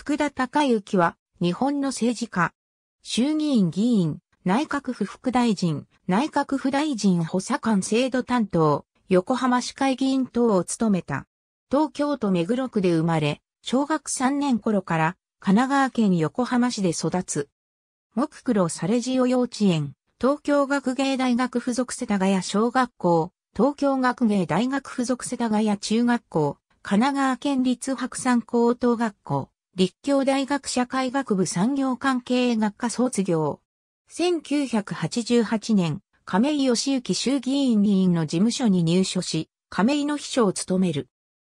福田隆之は、日本の政治家。衆議院議員、内閣府副大臣、内閣府大臣補佐官制度担当、横浜市会議員等を務めた。東京都目黒区で生まれ、小学3年頃から神奈川県横浜市で育つ。木黒サレジオ幼稚園、東京学芸大学附属世田谷小学校、東京学芸大学附属世田谷中学校、神奈川県立白山高等学校、立教大学社会学部産業関係学科卒業。1988年、亀井義行衆議院議員の事務所に入所し、亀井の秘書を務める。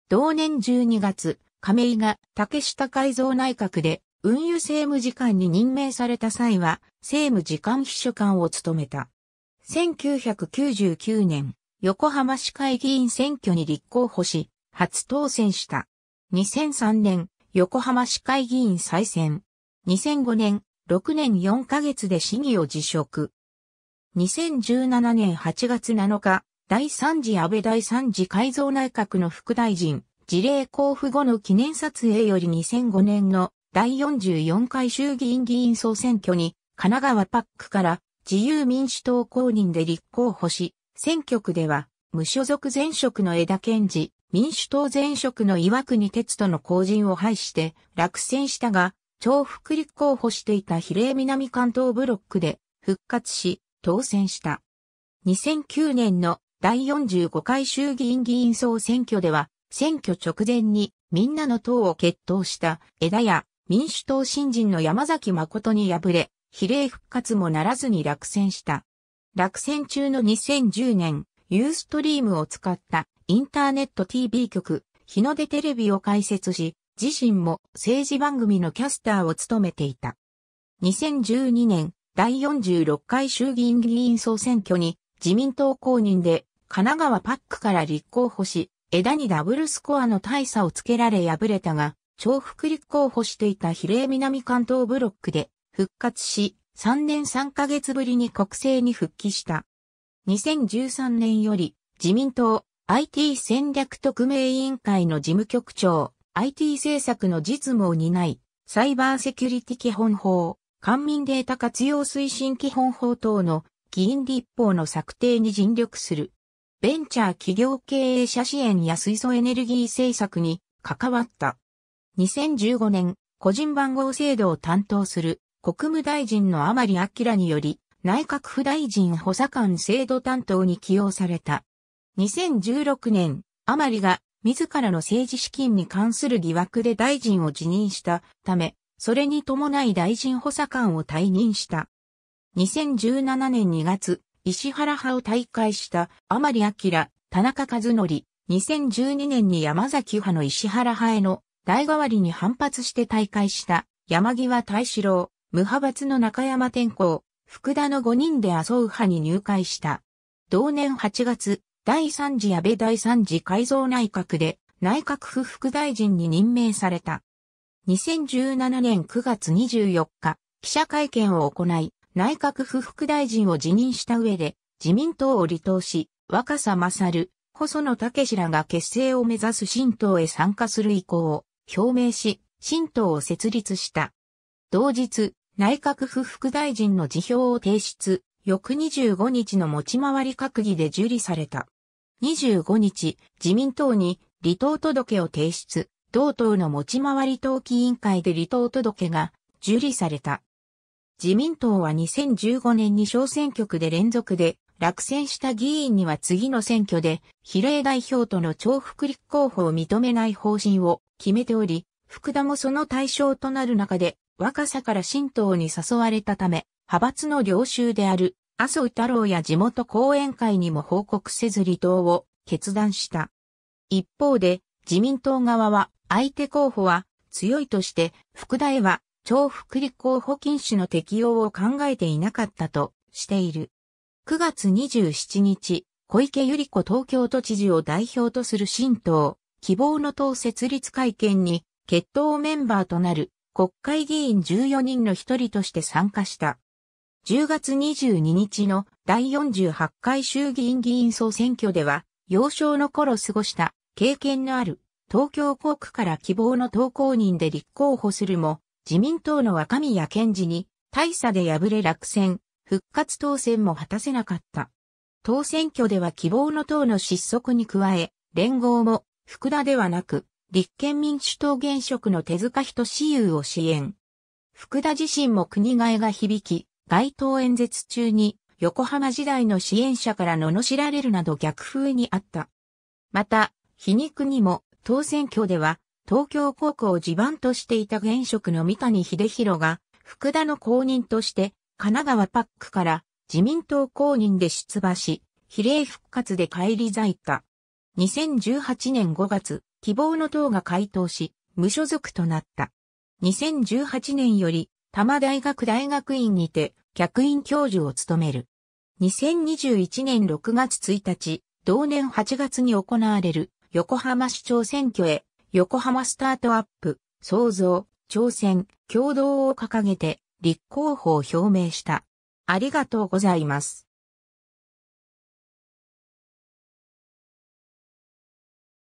同年12月、亀井が竹下改造内閣で運輸政務次官に任命された際は、政務次官秘書官を務めた。1999年、横浜市会議員選挙に立候補し、初当選した。2003年、横浜市会議員再選。2005年、6年4ヶ月で市議を辞職。2017年8月7日、第3次安倍第3次改造内閣の副大臣、事例交付後の記念撮影より2005年の第44回衆議院議員総選挙に、神奈川パックから自由民主党公認で立候補し、選挙区では、無所属前職の枝健治、民主党前職の岩国哲人の後陣を排して落選したが、重複立候補していた比例南関東ブロックで復活し、当選した。2009年の第45回衆議院議員総選挙では、選挙直前にみんなの党を決闘した枝や民主党新人の山崎誠に敗れ、比例復活もならずに落選した。落選中の2010年、ユーストリームを使ったインターネット TV 局、日の出テレビを開設し、自身も政治番組のキャスターを務めていた。2012年、第46回衆議院議員総選挙に自民党公認で神奈川パックから立候補し、枝にダブルスコアの大差をつけられ敗れたが、重複立候補していた比例南関東ブロックで復活し、3年3ヶ月ぶりに国政に復帰した。2013年より自民党 IT 戦略特命委員会の事務局長、IT 政策の実務を担い、サイバーセキュリティ基本法、官民データ活用推進基本法等の議員立法の策定に尽力する。ベンチャー企業経営者支援や水素エネルギー政策に関わった。2015年、個人番号制度を担当する国務大臣の甘利明により内閣府大臣補佐官制度担当に起用された。2016年、甘利が自らの政治資金に関する疑惑で大臣を辞任したため、それに伴い大臣補佐官を退任した。2017年2月、石原派を退会した甘利明、田中和則、2012年に山崎派の石原派への代替わりに反発して退会した山際大志郎、無派閥の中山天皇、福田の5人で麻生派に入会した。同年8月、第三次安倍第三次改造内閣で内閣府副大臣に任命された。2017年9月24日、記者会見を行い、内閣府副大臣を辞任した上で、自民党を離党し、若狭勝、細野武氏らが結成を目指す新党へ参加する意向を表明し、新党を設立した。同日、内閣府副大臣の辞表を提出、翌25日の持ち回り閣議で受理された。25日、自民党に離党届を提出、同党の持ち回り党記委員会で離党届が受理された。自民党は2015年に小選挙区で連続で落選した議員には次の選挙で比例代表との重複立候補を認めない方針を決めており、福田もその対象となる中で若さから新党に誘われたため、派閥の領袖である麻生太郎や地元後援会にも報告せず離党を決断した。一方で、自民党側は、相手候補は強いとして、副大は超福利候補禁止の適用を考えていなかったとしている。9月27日、小池百合子東京都知事を代表とする新党、希望の党設立会見に、決闘メンバーとなる国会議員14人の一人として参加した。10月22日の第48回衆議院議員総選挙では、幼少の頃過ごした経験のある東京国区から希望の投稿人で立候補するも、自民党の若宮健治に大差で敗れ落選、復活当選も果たせなかった。当選挙では希望の党の失速に加え、連合も福田ではなく、立憲民主党現職の手塚人志優を支援。福田自身も国替えが響き、街頭演説中に横浜時代の支援者から罵られるなど逆風にあった。また、皮肉にも当選挙では東京高校を地盤としていた現職の三谷秀弘が福田の公認として神奈川パックから自民党公認で出馬し、比例復活で帰り咲いた。2018年5月、希望の党が回答し、無所属となった。2018年より多摩大学大学院にて客員教授を務める。2021年6月1日、同年8月に行われる横浜市長選挙へ横浜スタートアップ、創造、挑戦、共同を掲げて立候補を表明した。ありがとうございます。